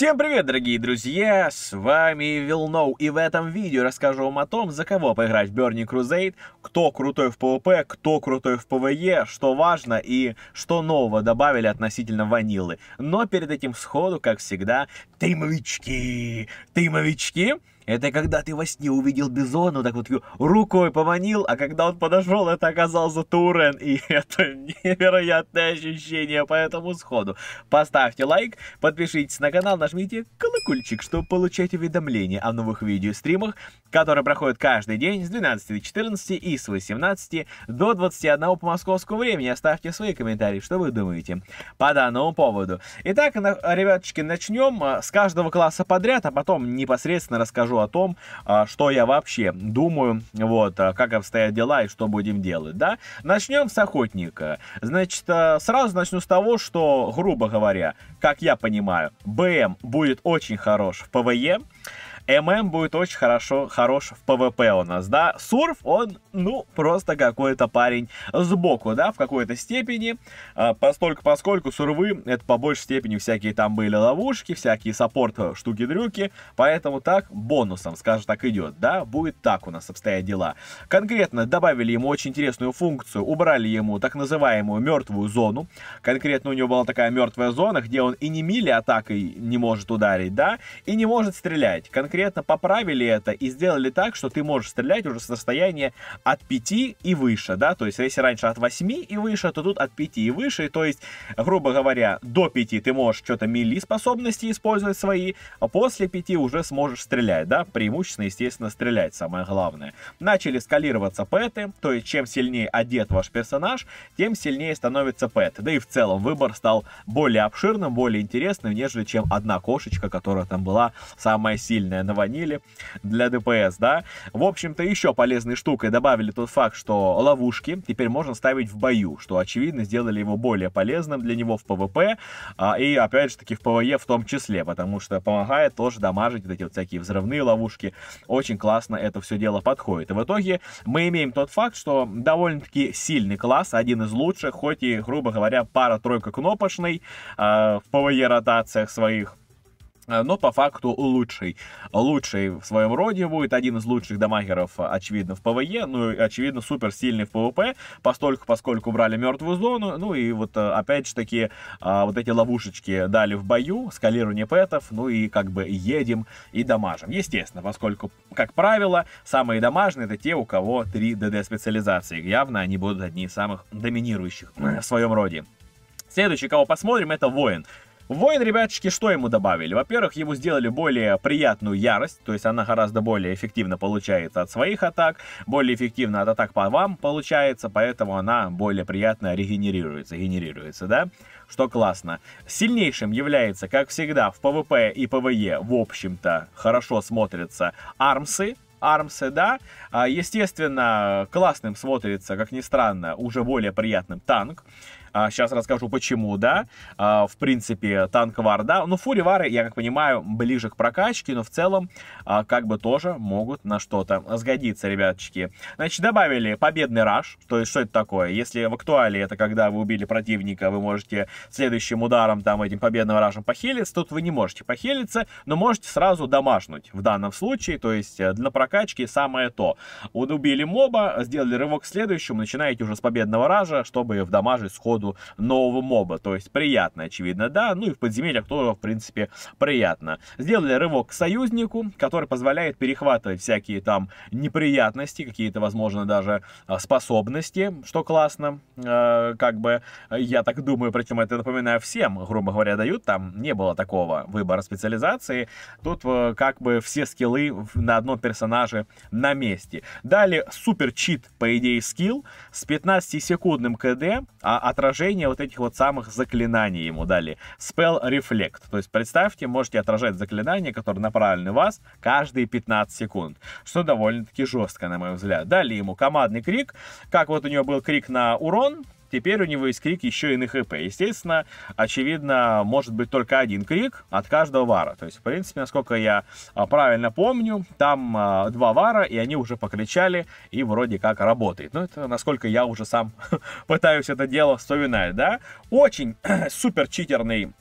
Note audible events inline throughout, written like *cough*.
Всем привет, дорогие друзья! С вами Вилноу, и в этом видео расскажу вам о том, за кого поиграть в Burning Crusade, кто крутой в PvP, кто крутой в PvE, что важно и что нового добавили относительно ванилы. Но перед этим сходу, как всегда, тымовички! Тымовички! Это когда ты во сне увидел Бизона, так вот рукой поманил, а когда он подошел, это оказался Турен. И *laughs* это невероятное ощущение по этому сходу. Поставьте лайк, подпишитесь на канал, нажмите колокольчик, чтобы получать уведомления о новых видео стримах, которые проходят каждый день с 12 до 14 и с 18 до 21 по московскому времени. Оставьте а свои комментарии, что вы думаете по данному поводу. Итак, ребяточки, начнем э, с каждого класса подряд, а потом непосредственно расскажу расскажу о том, а, что я вообще думаю, вот, а, как обстоят дела и что будем делать, да. Начнем с охотника. Значит, а, сразу начну с того, что, грубо говоря, как я понимаю, БМ будет очень хорош в ПВЕ, ММ будет очень хорошо, хорош в ПВП у нас, да. Сурф, он, ну, просто какой-то парень сбоку, да, в какой-то степени. А, постольку, поскольку сурвы, это по большей степени всякие там были ловушки, всякие саппорт э, штуки-дрюки. Поэтому так, бонусом, скажем так, идет, да. Будет так у нас обстоят дела. Конкретно добавили ему очень интересную функцию, убрали ему так называемую мертвую зону. Конкретно у него была такая мертвая зона, где он и не мили атакой не может ударить, да, и не может стрелять. Конкретно конкретно поправили это и сделали так, что ты можешь стрелять уже с расстояния от 5 и выше, да, то есть если раньше от 8 и выше, то тут от 5 и выше, то есть, грубо говоря, до 5 ты можешь что-то мили способности использовать свои, а после 5 уже сможешь стрелять, да, преимущественно, естественно, стрелять, самое главное. Начали скалироваться пэты, то есть чем сильнее одет ваш персонаж, тем сильнее становится пэт, да и в целом выбор стал более обширным, более интересным, нежели чем одна кошечка, которая там была самая сильная на ванили для ДПС, да. В общем-то, еще полезной штукой добавили тот факт, что ловушки теперь можно ставить в бою, что, очевидно, сделали его более полезным для него в ПВП а, и, опять же таки, в ПВЕ в том числе, потому что помогает тоже дамажить вот эти вот всякие взрывные ловушки. Очень классно это все дело подходит. И в итоге мы имеем тот факт, что довольно-таки сильный класс, один из лучших, хоть и, грубо говоря, пара-тройка кнопочный э, а, в ПВЕ ротациях своих. Э, но по факту лучший. Лучший в своем роде будет, один из лучших дамагеров, очевидно, в ПВЕ, ну и, очевидно, супер сильный в ПВП, постольку, поскольку брали мертвую зону, ну и вот, э, опять же таки, э, вот эти ловушечки дали в бою, скалирование пэтов, ну и как бы едем и дамажим. Естественно, поскольку, как правило, самые дамажные это те, у кого 3 ДД специализации, явно они будут одни из самых доминирующих в своем роде. Следующий, кого посмотрим, это воин. Воин, ребяточки, что ему добавили? Во-первых, ему сделали более приятную ярость, то есть она гораздо более эффективно получается от своих атак, более эффективно от атак по вам получается, поэтому она более приятно регенерируется, генерируется, да? Что классно. Сильнейшим является, как всегда, в ПВП и ПВЕ, в общем-то, хорошо смотрятся армсы, армсы, да. А, естественно, классным смотрится, как ни странно, уже более приятным танк. А, сейчас расскажу, почему, да. А, в принципе, танк вар, да. Ну, фуривары, я как понимаю, ближе к прокачке, но в целом а, как бы тоже могут на что-то сгодиться, ребяточки. Значит, добавили победный раш. То есть, что это такое? Если в актуале это когда вы убили противника, вы можете следующим ударом, там, этим победным рашем похилиться. Тут вы не можете похилиться, но можете сразу домашнуть в данном случае. То есть, э, для прокачки самое то. вот Убили моба, сделали рывок к следующему, начинаете уже с победного ража, чтобы в дамаже сходу поводу нового моба. То есть приятно, очевидно, да. Ну и в подземельях тоже, в принципе, приятно. Сделали рывок к союзнику, который позволяет перехватывать всякие там неприятности, какие-то, возможно, даже а, способности, что классно. А, как бы, я так думаю, причем это напоминаю всем, грубо говоря, дают. Там не было такого выбора специализации. Тут а, как бы все скиллы на одном персонаже на месте. Далее супер чит, по идее, скилл с 15-секундным КД, а от отражение вот этих вот самых заклинаний ему дали. Spell Reflect. То есть представьте, можете отражать заклинания, которые направлены в вас, каждые 15 секунд. Что довольно-таки жестко, на мой взгляд. Дали ему командный крик, как вот у него был крик на урон, Теперь у него есть крик еще и на хп. Естественно, очевидно, может быть только один крик от каждого вара. То есть, в принципе, насколько я а, правильно помню, там а, два вара, и они уже покричали, и вроде как работает. Ну, это насколько я уже сам *laughs* пытаюсь это дело вспоминать, да? Очень *clears throat* супер читерный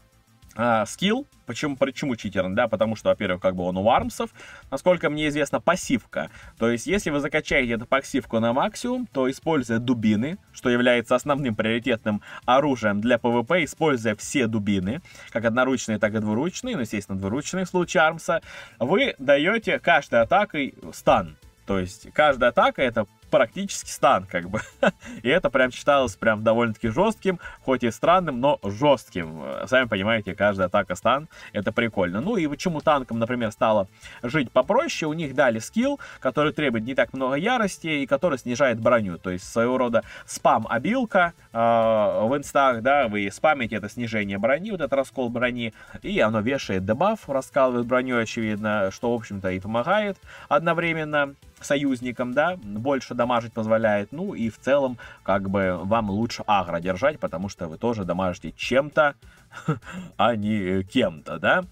э, скилл. Почему, почему читерн, да? Потому что, во-первых, как бы он у армсов. Насколько мне известно, пассивка. То есть, если вы закачаете эту пассивку на максимум, то используя дубины, что является основным приоритетным оружием для ПВП, используя все дубины, как одноручные, так и двуручные, но ну, естественно, двуручные в случае армса, вы даете каждой атакой стан. То есть каждая атака это практически стан, как бы. *laughs* И это прям считалось прям довольно-таки жестким, хоть и странным, но жестким. Сами понимаете, каждая атака стан, это прикольно. Ну и почему танкам, например, стало жить попроще, у них дали скилл, который требует не так много ярости и который снижает броню. То есть своего рода спам-обилка э, в инстах, да, вы спамите это снижение брони, вот этот раскол брони, и оно вешает дебаф, раскалывает броню, очевидно, что, в общем-то, и помогает одновременно союзникам, да, больше дамажить позволяет, ну и в целом, как бы, вам лучше агро держать, потому что вы тоже дамажите чем-то, *laughs* а не э, кем-то, да.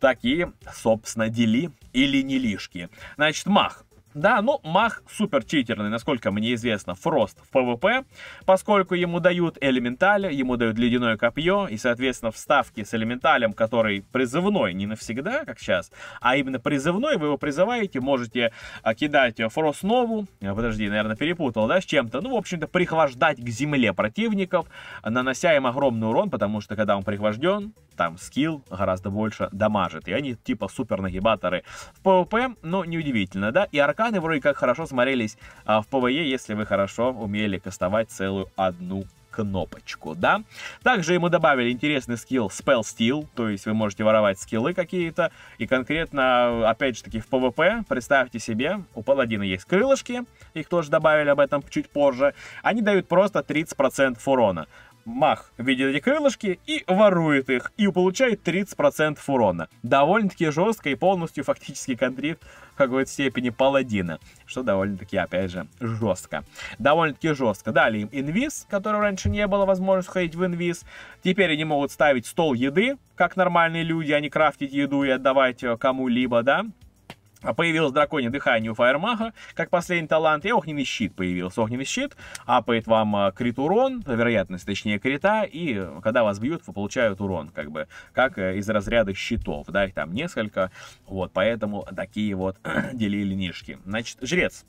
Такие, собственно, дели или нелишки. Значит, мах. Да, ну мах супер читерный, насколько мне известно, Фрост в ПВП, поскольку ему дают элементаль, ему дают ледяное копье, и, соответственно, вставки с элементалем, который призывной не навсегда, как сейчас, а именно призывной, вы его призываете, можете а, кидать Фрост нову, а, подожди, наверное, перепутал, да, с чем-то, ну, в общем-то, прихвождать к земле противников, нанося им огромный урон, потому что, когда он прихвожден, там скилл гораздо больше дамажит, и они типа супер нагибаторы в ПВП, но неудивительно, да, и аркад Шаманы вроде как хорошо смотрелись а, в ПВЕ, e, если вы хорошо умели кастовать целую одну кнопочку, да. Также ему добавили интересный скилл Spell Steal, то есть вы можете воровать скиллы какие-то, и конкретно, опять же таки, в PvP, представьте себе, у паладина есть крылышки, их тоже добавили об этом чуть позже, они дают просто 30% урона мах в виде эти крылышки и ворует их, и получает 30% урона. Довольно-таки жестко и полностью фактически контрит в какой-то степени паладина, что довольно-таки, опять же, жестко. Довольно-таки жестко. Дали им инвиз, которого раньше не было возможности ходить в инвиз. Теперь они могут ставить стол еды, как нормальные люди, а не крафтить еду и отдавать ее кому-либо, да? А появилось драконье дыхание у Фаермаха, как последний талант, и огненный щит появился. Огненный щит апает вам а, крит урон, вероятность, точнее, крита, и когда вас бьют, вы получают урон, как бы, как э, из разряда щитов, да, их там несколько, вот, поэтому такие вот *clears throat* делили нишки. Значит, жрец.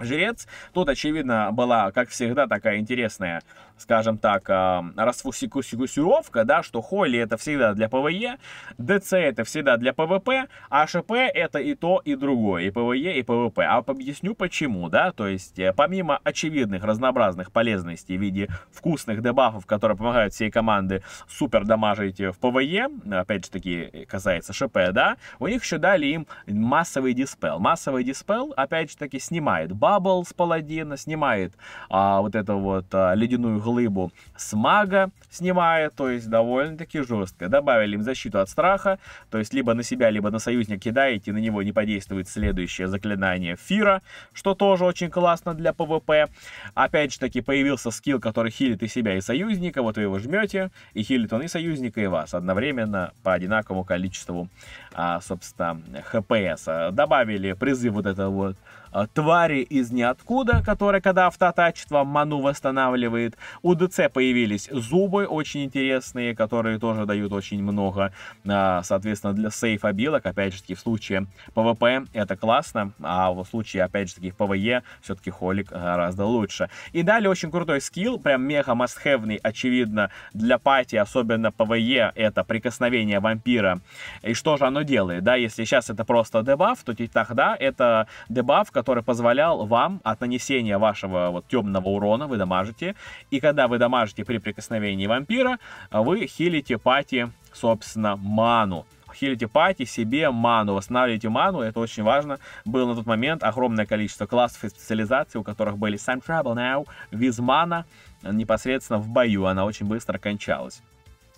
Жрец. Тут, очевидно, была, как всегда, такая интересная скажем так, а, расфокусировка, да, что холли это всегда для ПВЕ, ДЦ это всегда для ПВП, а ШП это и то, и другое, и ПВЕ, и ПВП. А объясню почему, да, то есть э, помимо очевидных разнообразных полезностей в виде вкусных дебафов, которые помогают всей команды супер дамажить э, в ПВЕ, опять же таки э, касается ШП, да, у них еще дали им массовый диспел. Массовый диспел, опять же таки, снимает бабл с паладина, снимает а, вот эту вот а, ледяную глыбу смага, снимая, то есть довольно-таки жестко. Добавили им защиту от страха, то есть либо на себя, либо на союзника кидаете, на него не подействует следующее заклинание Фира, что тоже очень классно для ПВП. Опять же таки появился скилл, который хилит и себя, и союзника, вот вы его жмете, и хилит он и союзника, и вас одновременно по одинаковому количеству, а, собственно, ХПС. Добавили призыв вот этого вот Э, твари из ниоткуда, которые когда автотачит вам ману восстанавливает. У ДЦ появились зубы очень интересные, которые тоже дают очень много, э, соответственно, для сейфа билок. Опять же таки, в случае ПВП это классно, а в случае, опять же таки, в ПВЕ все-таки холик э, гораздо лучше. И далее очень крутой скилл, прям мега мастхевный, очевидно, для пати, особенно ПВЕ, это прикосновение вампира. И что же оно делает, да, если сейчас это просто дебаф, то тогда это дебаф, который позволял вам от нанесения вашего вот темного урона, вы дамажите, и когда вы дамажите при прикосновении вампира, вы хилите пати, собственно, ману хилите пати, себе ману, восстанавливаете ману, это очень важно. Было на тот момент огромное количество классов и специализаций, у которых были Some Trouble Now, Визмана, непосредственно в бою она очень быстро кончалась.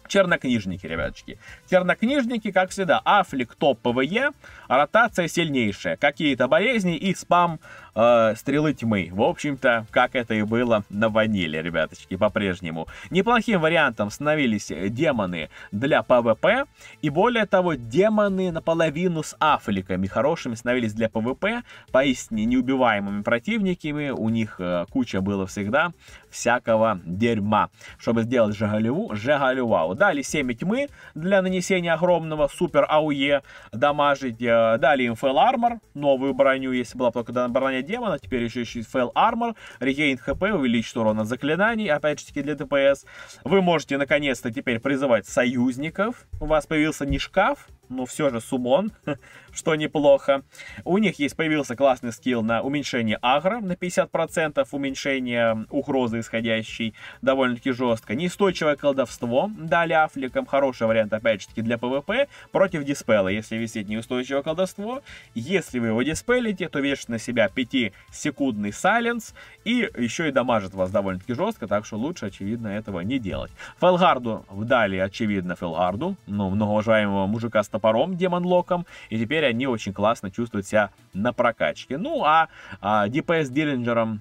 Чернокнижники, ребяточки. Чернокнижники, как всегда, афлик ПВЕ, ротация сильнейшая. Какие-то болезни и спам Э, Стрелы Тьмы. В общем-то, как это и было на ваниле, ребяточки, по-прежнему. Неплохим вариантом становились э, демоны для ПВП, и более того, демоны наполовину с афликами хорошими становились для ПВП, поистине неубиваемыми противниками, у них э, куча было всегда всякого дерьма, чтобы сделать Жегалеву, Жегалевау. Дали 7 тьмы для нанесения огромного супер АУЕ, дамажить, э, дали им Фэл Армор, новую броню, если была только броня демона, теперь еще и Fail армор, Regain хп, увеличит урон от заклинаний, опять же таки для ДПС. Вы можете наконец-то теперь призывать союзников, у вас появился не шкаф, ну все же сумон, *laughs* что неплохо. У них есть появился классный скилл на уменьшение агро на 50%, уменьшение угрозы исходящей довольно-таки жестко. Неустойчивое колдовство дали Афликам, хороший вариант опять же таки для ПВП, против диспела, если висит неустойчивое колдовство. Если вы его диспелите, то вешает на себя 5-секундный сайленс и еще и дамажит вас довольно-таки жестко, так что лучше, очевидно, этого не делать. Фелгарду вдали, очевидно, Фелгарду, ну, многоуважаемого мужика с топором, демон локом, и теперь они очень классно чувствуют себя на прокачке. Ну, а, а ДПС Диллинджером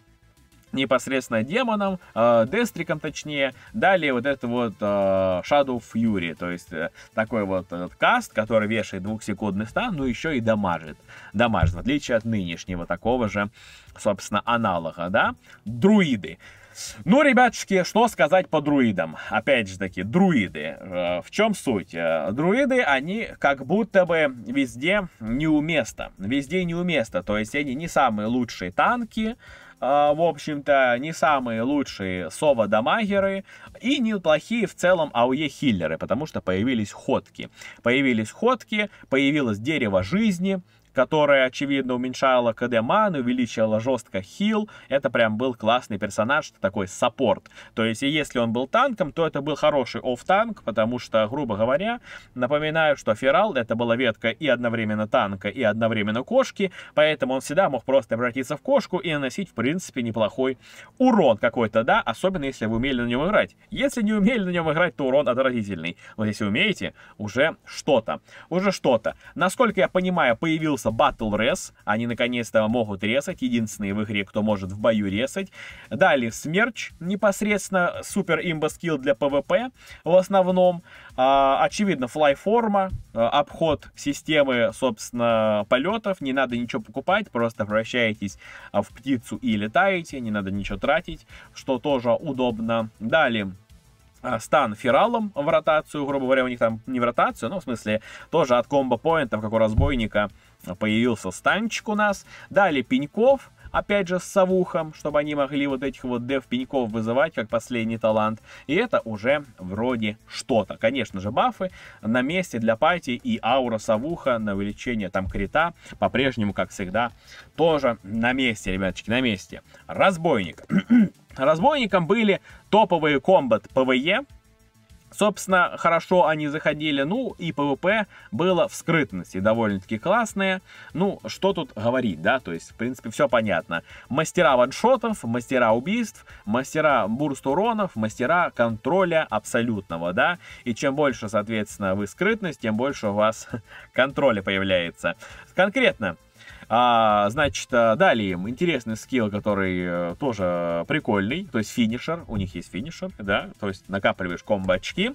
непосредственно демоном, э, а, Дестриком точнее, далее вот это вот э, Shadow Fury, то есть э, такой вот этот каст, который вешает двухсекундный стан, но ну, еще и дамажит, дамажит, в отличие от нынешнего такого же, собственно, аналога, да, друиды. Ну, ребятушки, что сказать по друидам? Опять же таки, друиды. Э, в чем суть? Э, друиды, они как будто бы везде неуместно. Везде неуместно. То есть они не самые лучшие танки, э, в общем-то, не самые лучшие сова-дамагеры и неплохие в целом ауе хиллеры потому что появились ходки. Появились ходки, появилось дерево жизни, которая, очевидно, уменьшала КД маны, увеличивала жестко хил. Это прям был классный персонаж, такой саппорт. То есть, и если он был танком, то это был хороший оф танк потому что, грубо говоря, напоминаю, что Ферал это была ветка и одновременно танка, и одновременно кошки, поэтому он всегда мог просто обратиться в кошку и наносить, в принципе, неплохой урон какой-то, да, особенно если вы умели на нем играть. Если не умели на нем играть, то урон отразительный. Вот если умеете, уже что-то, уже что-то. Насколько я понимаю, появился появился Battle Res. Они наконец-то могут резать. Единственные в игре, кто может в бою резать. Далее Смерч. Непосредственно супер имба скилл для ПВП в основном. А, очевидно, флайформа, а, обход системы, собственно, полетов. Не надо ничего покупать, просто вращаетесь а, в птицу и летаете. Не надо ничего тратить, что тоже удобно. Далее а, стан фералом в ротацию, грубо говоря, у них там не в ротацию, но в смысле тоже от комбо-поинтов, как у разбойника, появился станчик у нас. Далее Пеньков, опять же, с совухом, чтобы они могли вот этих вот дев-пеньков вызывать, как последний талант. И это уже вроде что-то. Конечно же, бафы на месте для пати и аура совуха на увеличение там крита по-прежнему, как всегда, тоже на месте, ребяточки, на месте. Разбойник. *clears throat* Разбойником были топовые комбат ПВЕ, Собственно, хорошо они заходили, ну и ПВП было в скрытности довольно-таки классное. Ну, что тут говорить, да, то есть, в принципе, все понятно. Мастера ваншотов, мастера убийств, мастера бурст уронов, мастера контроля абсолютного, да. И чем больше, соответственно, вы скрытность, тем больше у вас *laughs* контроля появляется. Конкретно, а, значит, а, далее им интересный скилл, который э, тоже прикольный, то есть финишер, у них есть финишер, да, то есть накапливаешь комбо очки,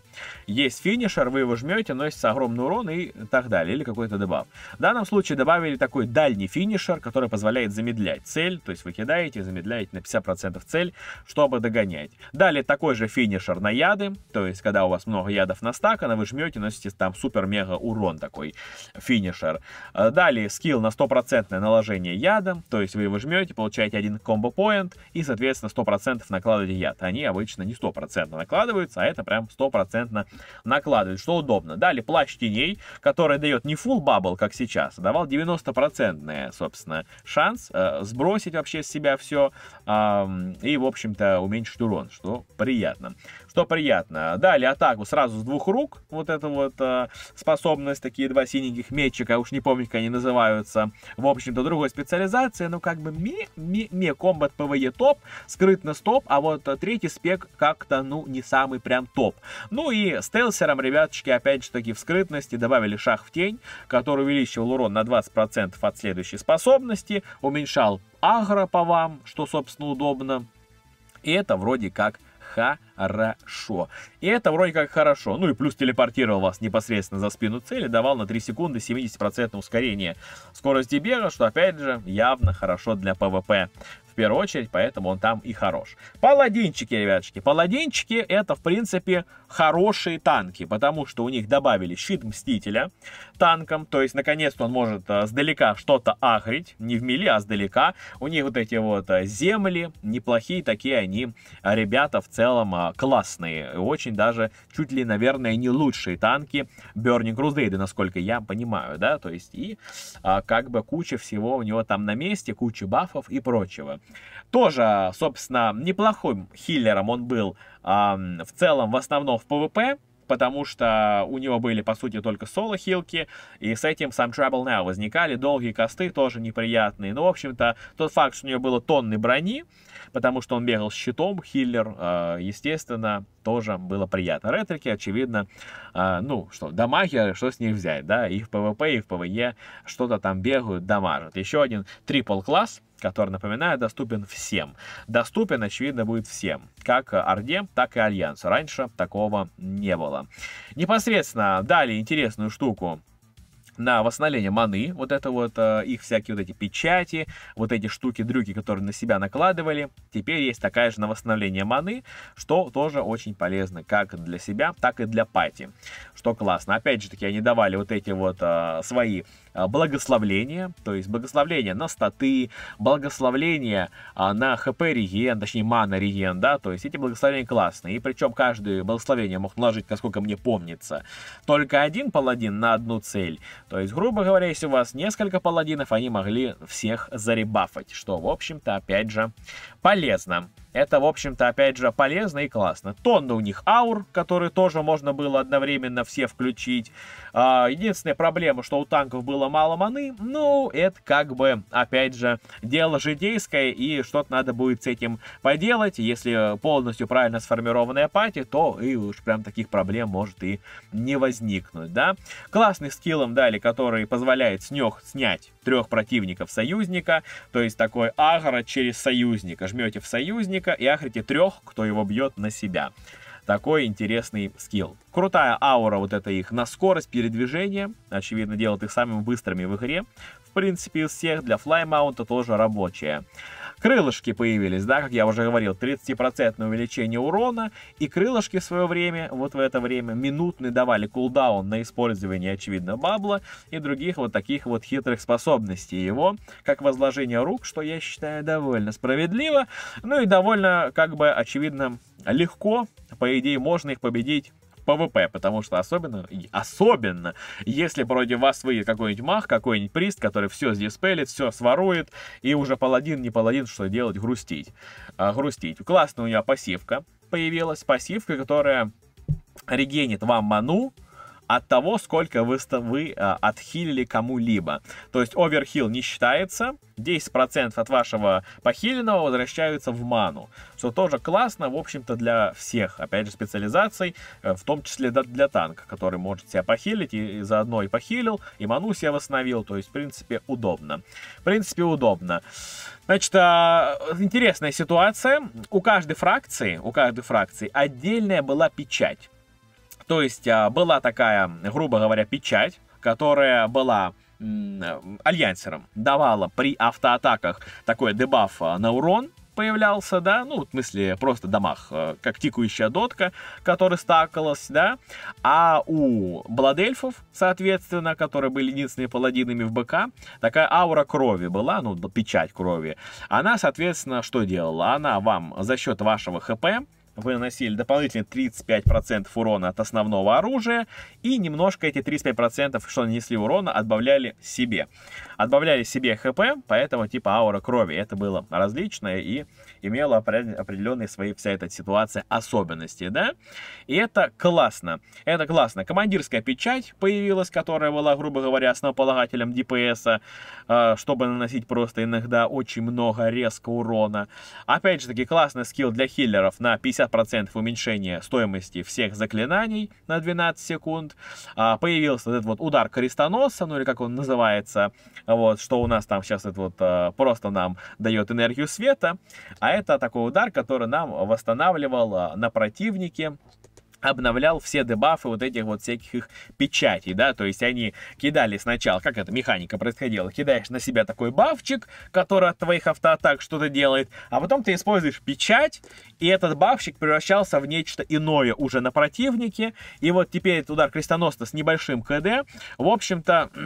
есть финишер, вы его жмете, носится огромный урон и так далее, или какой-то добав В данном случае добавили такой дальний финишер, который позволяет замедлять цель, то есть вы кидаете, замедляете на 50% цель, чтобы догонять. Далее такой же финишер на яды, то есть когда у вас много ядов на настакано, вы жмете, носите там супер-мега урон такой финишер. Э, далее скилл на 100% стопроцентное наложение ядом, то есть вы его жмете, получаете один комбо-поинт и, соответственно, 100% накладываете яд. Они обычно не 100% накладываются, а это прям 100% накладывают, что удобно. Дали плащ теней, который дает не full bubble, как сейчас, а давал 90% собственно, шанс э, сбросить вообще с себя все э, и, в общем-то, уменьшить урон, что приятно что приятно. Дали атаку сразу с двух рук, вот эту вот э, способность, такие два синеньких метчика, уж не помню, как они называются, в общем-то, другой специализации, но как бы ми, ми, ми комбат ПВЕ топ, скрытно стоп, а вот э, третий спек как-то, ну, не самый прям топ. Ну и стелсером, ребяточки, опять же таки в скрытности добавили шах в тень, который увеличивал урон на 20% от следующей способности, уменьшал агро по вам, что, собственно, удобно. И это вроде как хорошо. И это вроде как хорошо. Ну и плюс телепортировал вас непосредственно за спину цели, давал на 3 секунды 70% ускорение скорости бега, что опять же явно хорошо для ПВП. В первую очередь, поэтому он там и хорош. Паладинчики, ребятки, Паладинчики это, в принципе, хорошие танки, потому что у них добавили щит Мстителя, танком, то есть наконец-то он может э, сдалека что-то ахрить, не в мили, а сдалека. У них вот эти вот э, земли неплохие, такие они э, ребята в целом классные, очень даже чуть ли, наверное, не лучшие танки Burning Crusade, насколько я понимаю, да, то есть и как бы куча всего у него там на месте, куча бафов и прочего. Тоже, собственно, неплохим хиллером он был в целом в основном в ПВП, потому что у него были, по сути, только соло-хилки, и с этим сам Trouble Now возникали, долгие косты тоже неприятные. Но в общем-то, тот факт, что у него было тонны брони, потому что он бегал с щитом, хиллер, э, естественно, тоже было приятно. Ретрики, очевидно, э, ну, что, дамаги, что с них взять, да, и в ПВП, и в ПВЕ что-то там бегают, дамажат. Еще один трипл-класс, который, напоминаю, доступен всем. Доступен, очевидно, будет всем. Как Орде, так и Альянсу. Раньше такого не было. Непосредственно дали интересную штуку на восстановление маны, вот это вот, э, их всякие вот эти печати, вот эти штуки, дрюки, которые на себя накладывали. Теперь есть такая же на восстановление маны, что тоже очень полезно как для себя, так и для пати, что классно. Опять же таки, они давали вот эти вот э, свои а, благословление, то есть благословление на статы, благословление а, на хп реген, точнее мана реген, да, то есть эти благословения классные, и причем каждое благословение мог наложить, насколько мне помнится, только один паладин на одну цель, то есть, грубо говоря, если у вас несколько паладинов, они могли всех заребафать, что, в общем-то, опять же, полезно. Это, в общем-то, опять же, полезно и классно. Тонна у них аур, который тоже можно было одновременно все включить. А, единственная проблема, что у танков было мало маны. Ну, это как бы, опять же, дело житейское, и что-то надо будет с этим поделать. Если полностью правильно сформированная пати, то и уж прям таких проблем может и не возникнуть, да. Классный скиллом дали, который позволяет снег снять трех противников союзника, то есть такой агро через союзника. Жмете в союзника и ахрите трех, кто его бьет на себя. Такой интересный скилл. Крутая аура вот это их на скорость передвижения, очевидно, делает их самыми быстрыми в игре. В принципе, из всех для флаймаунта тоже рабочая. Крылышки появились, да, как я уже говорил, 30% увеличение урона, и крылышки в свое время, вот в это время, минутный давали кулдаун на использование, очевидно, бабла и других вот таких вот хитрых способностей его, как возложение рук, что я считаю довольно справедливо, ну и довольно, как бы, очевидно, легко, по идее, можно их победить ПВП, потому что особенно, особенно, если против вас выйдет какой-нибудь мах, какой-нибудь прист, который все сдиспелит, все сворует, и уже паладин, не паладин, что делать, грустить. А, грустить. Классная у меня пассивка появилась, пассивка, которая регенит вам ману, от того, сколько вы, вы а, отхилили кому-либо. То есть оверхил не считается, 10% от вашего похиленного возвращаются в ману, что тоже классно, в общем-то, для всех, опять же, специализаций, э, в том числе для танка, который может себя похилить, и заодно и похилил, и ману себя восстановил, то есть, в принципе, удобно. В принципе, удобно. Значит, а, интересная ситуация. У каждой фракции, у каждой фракции отдельная была печать. То есть а, была такая, грубо говоря, печать, которая была альянсером, давала при автоатаках такой дебаф а, на урон, появлялся, да, ну, в смысле, просто домах, а, как тикающая дотка, которая стакалась, да, а у бладельфов, соответственно, которые были единственными паладинами в БК, такая аура крови была, ну, печать крови, она, соответственно, что делала? Она вам за счет вашего ХП вы наносили дополнительные 35% урона от основного оружия, и немножко эти 35%, что нанесли урона, отбавляли себе. Отбавляли себе ХП, поэтому типа аура крови. Это было различное и имело определенные свои вся эта ситуация особенности, да? И это классно. Это классно. Командирская печать появилась, которая была, грубо говоря, основополагателем DPS, а, чтобы наносить просто иногда очень много резко урона. Опять же таки, классный скилл для хиллеров на 50 50% уменьшение стоимости всех заклинаний на 12 секунд. А, появился вот этот вот удар крестоносца, ну или как он называется, вот, что у нас там сейчас это вот а, просто нам дает энергию света. А это такой удар, который нам восстанавливал а, на противнике обновлял все дебафы вот этих вот всяких их печатей, да, то есть они кидали сначала, как эта механика происходила, кидаешь на себя такой бафчик, который от твоих автоатак что-то делает, а потом ты используешь печать, и этот бафчик превращался в нечто иное уже на противнике, и вот теперь этот удар крестоносца с небольшим КД, в общем-то, *clears throat*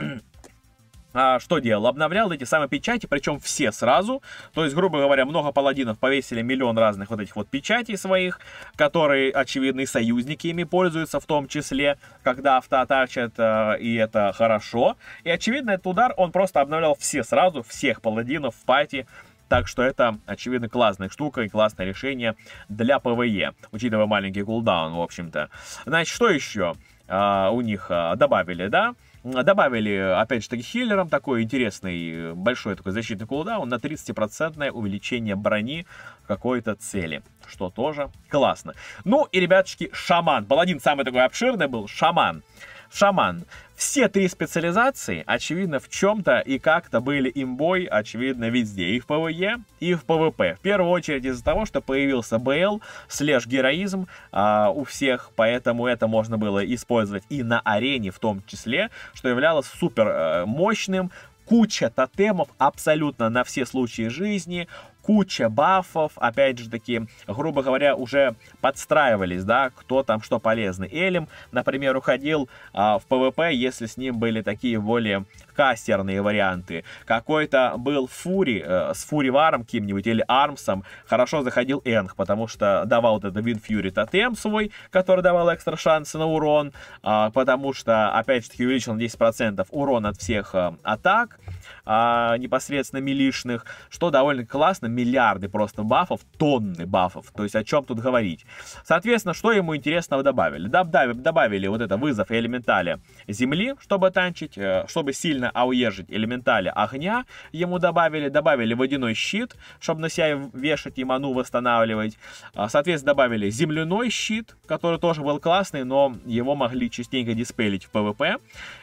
А что делал? Обновлял эти самые печати, причем все сразу. То есть, грубо говоря, много паладинов повесили миллион разных вот этих вот печатей своих, которые, очевидно, и союзники ими пользуются, в том числе, когда автоатачат, э, и это хорошо. И, очевидно, этот удар, он просто обновлял все сразу, всех паладинов в пати, так что это, очевидно, классная штука и классное решение для ПВЕ, учитывая маленький кулдаун, в общем-то. Значит, что еще а, э, у них а, добавили, да? Добавили, опять же таки, хиллером такой интересный э, большой такой защитный кулдаун на 30% увеличение брони какой-то цели, что тоже классно. Ну и, ребятушки, шаман. Паладин самый такой обширный был, шаман. Шаман. Все три специализации, очевидно, в чем-то и как-то были имбой, очевидно, везде, и в ПВЕ, и в ПВП. В первую очередь из-за того, что появился БЛ, слеж героизм а, у всех, поэтому это можно было использовать и на арене в том числе, что являлось супер э, мощным, куча тотемов абсолютно на все случаи жизни, куча бафов, опять же таки, грубо говоря, уже подстраивались, да, кто там что полезный. Элем, например, уходил а, в ПВП, если с ним были такие более кастерные варианты. Какой-то был Фури, э, с Фуриваром каким-нибудь или Армсом, хорошо заходил Энг, потому что давал вот это Винфьюри тотем свой, который давал экстра шансы на урон, э, потому что, опять же таки, увеличил на 10% урон от всех э, атак, а, непосредственно милишных, что довольно классно, миллиарды просто бафов, тонны бафов, то есть о чем тут говорить. Соответственно, что ему интересного добавили? Добавили добавили вот это вызов элементали земли, чтобы танчить, э, чтобы сильно ауежить элементали огня, ему добавили, добавили водяной щит, чтобы на себя вешать и ману восстанавливать. А, соответственно, добавили земляной щит, который тоже был классный, но его могли частенько диспелить в ПВП.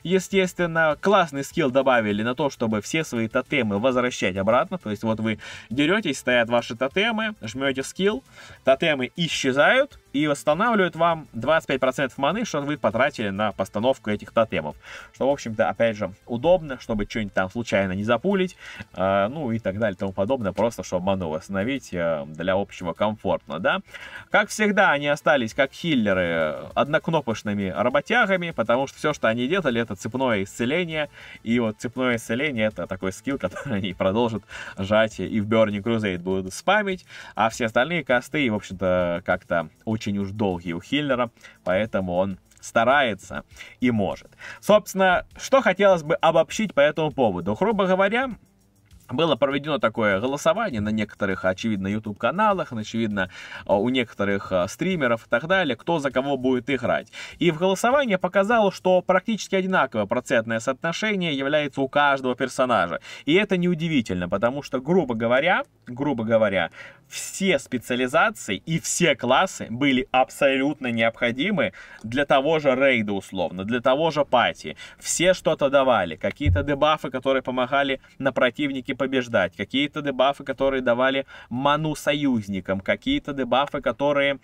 Естественно, классный скилл добавили на то, чтобы тотемы, все свои тотемы возвращать обратно. То есть вот вы деретесь, стоят ваши тотемы, жмете скилл, тотемы исчезают, и восстанавливают вам 25% маны, что вы потратили на постановку этих тотемов. Что, в общем-то, опять же, удобно, чтобы что-нибудь там случайно не запулить, э, ну и так далее тому подобное, просто чтобы ману восстановить э, для общего комфортно, да. Как всегда, они остались как хиллеры однокнопочными работягами, потому что все, что они делали, это цепное исцеление, и вот цепное исцеление это такой скилл, *laughs* который они продолжат жать и в Burning Crusade будут спамить, а все остальные косты, в общем-то, как-то очень очень уж долгий у Хиллера, поэтому он старается и может. Собственно, что хотелось бы обобщить по этому поводу? Грубо говоря, было проведено такое голосование на некоторых, очевидно, YouTube-каналах, очевидно, а, у некоторых а, стримеров и так далее, кто за кого будет играть. И в голосовании показало, что практически одинаковое процентное соотношение является у каждого персонажа. И это неудивительно, потому что, грубо говоря, грубо говоря, все специализации и все классы были абсолютно необходимы для того же рейда условно, для того же пати. Все что-то давали, какие-то дебафы, которые помогали на противнике побеждать, какие-то дебафы, которые давали ману союзникам, какие-то дебафы, которые,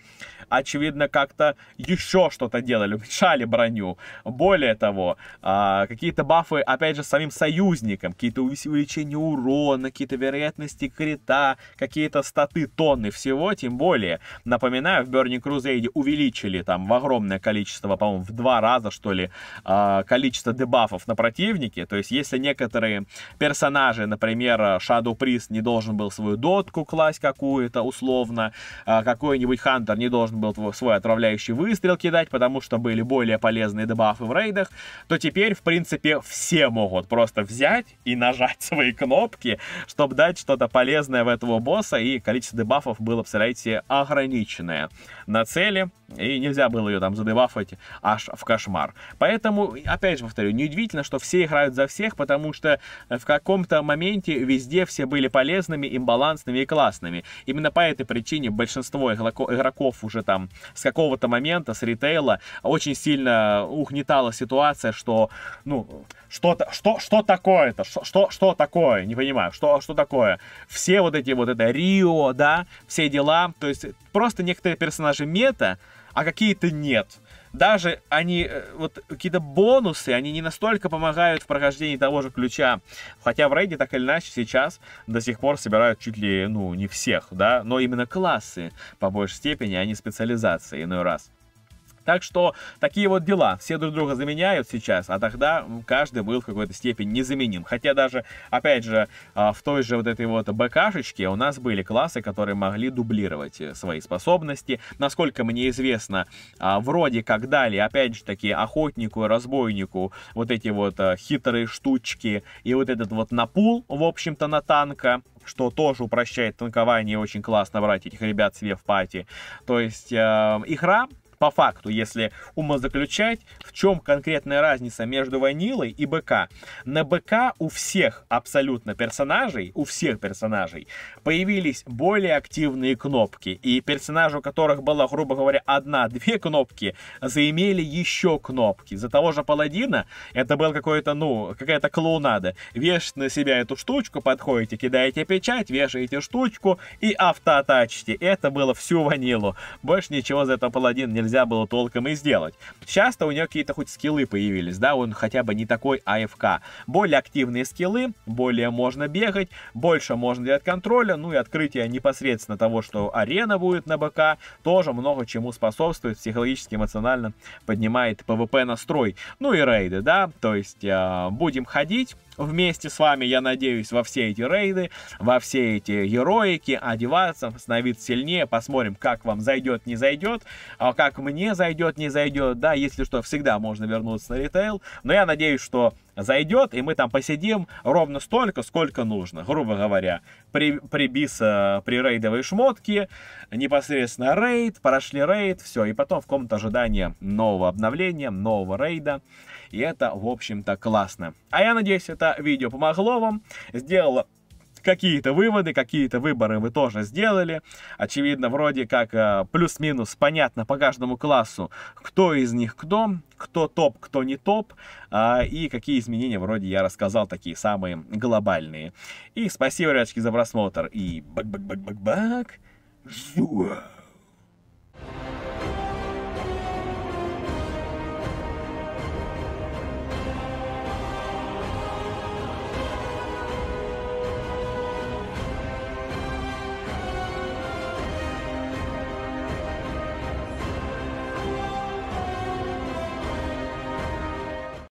очевидно, как-то еще что-то делали, уменьшали броню. Более того, а, какие-то бафы, опять же, самим союзникам, какие-то увеличения урона, какие-то вероятности крита, какие-то статы полторы тонны всего, тем более. Напоминаю, в Burning Crusade увеличили там в огромное количество, по-моему, в два раза, что ли, а, количество дебафов на противнике. То есть, если некоторые персонажи, например, Shadow Priest не должен был свою дотку класть какую-то условно, а, какой-нибудь Хантер не должен был свой отравляющий выстрел кидать, потому что были более полезные дебафы в рейдах, то теперь, в принципе, все могут просто взять и нажать свои кнопки, чтобы дать что-то полезное в этого босса, и количество количество дебафов было, представляете, ограниченное. На цели и нельзя было ее там задебафать аж в кошмар. Поэтому, опять же повторю, неудивительно, что все играют за всех, потому что э, в каком-то моменте везде все были полезными, имбалансными и классными. Именно по этой причине большинство игроков уже там с какого-то момента, с ритейла, очень сильно угнетала ситуация, что, ну, что-то, что, что такое-то, что, что, что такое, не понимаю, что, что такое. Все вот эти вот это Рио, да, все дела, то есть просто некоторые персонажи мета, а какие-то нет. Даже они, э, вот какие-то бонусы, они не настолько помогают в прохождении того же ключа. Хотя в рейде так или иначе сейчас до сих пор собирают чуть ли, ну, не всех, да, но именно классы по большей степени, а не специализации иной раз. Так что такие вот дела. Все друг друга заменяют сейчас, а тогда каждый был в какой-то степени незаменим. Хотя даже, опять же, а, в той же вот этой вот БКшечке у нас были классы, которые могли дублировать э, свои способности. Насколько мне известно, а, вроде как дали, опять же таки, охотнику разбойнику вот эти вот э, хитрые штучки и вот этот вот напул, в общем-то, на танка что тоже упрощает танкование, очень классно брать этих ребят себе в пати. То есть э, игра по факту, если умозаключать, в чем конкретная разница между ванилой и БК. На БК у всех абсолютно персонажей, у всех персонажей появились более активные кнопки, и персонажи, у которых было, грубо говоря, одна-две кнопки, заимели еще кнопки. За того же Паладина это был какой-то, ну, какая-то клоунада. Вешать на себя эту штучку, подходите, кидаете печать, вешаете штучку и автоатачите. Это было всю ванилу. Больше ничего за это Паладин не нельзя было толком и сделать. Часто у него какие-то хоть скиллы появились, да, он хотя бы не такой АФК. Более активные скиллы, более можно бегать, больше можно делать контроля, ну и открытие непосредственно того, что арена будет на БК, тоже много чему способствует, психологически, эмоционально поднимает ПВП настрой. Ну и рейды, да, то есть э, будем ходить, вместе с вами, я надеюсь, во все эти рейды, во все эти героики, одеваться, становиться сильнее, посмотрим, как вам зайдет, не зайдет, а как мне зайдет, не зайдет, да, если что, всегда можно вернуться на ритейл, но я надеюсь, что зайдет, и мы там посидим ровно столько, сколько нужно. Грубо говоря, при, прибис э, при рейдовой шмотке, непосредственно рейд, прошли рейд, все. И потом в комнате ожидания нового обновления, нового рейда. И это, в общем-то, классно. А я надеюсь, это видео помогло вам, сделал какие-то выводы, какие-то выборы вы тоже сделали. Очевидно, вроде как э, плюс-минус понятно по каждому классу, кто из них кто, кто топ, кто не топ, а, и какие изменения вроде я рассказал, такие самые глобальные. И спасибо, ребяточки, за просмотр. И бак-бак-бак-бак-бак. Жуа! -бак -бак -бак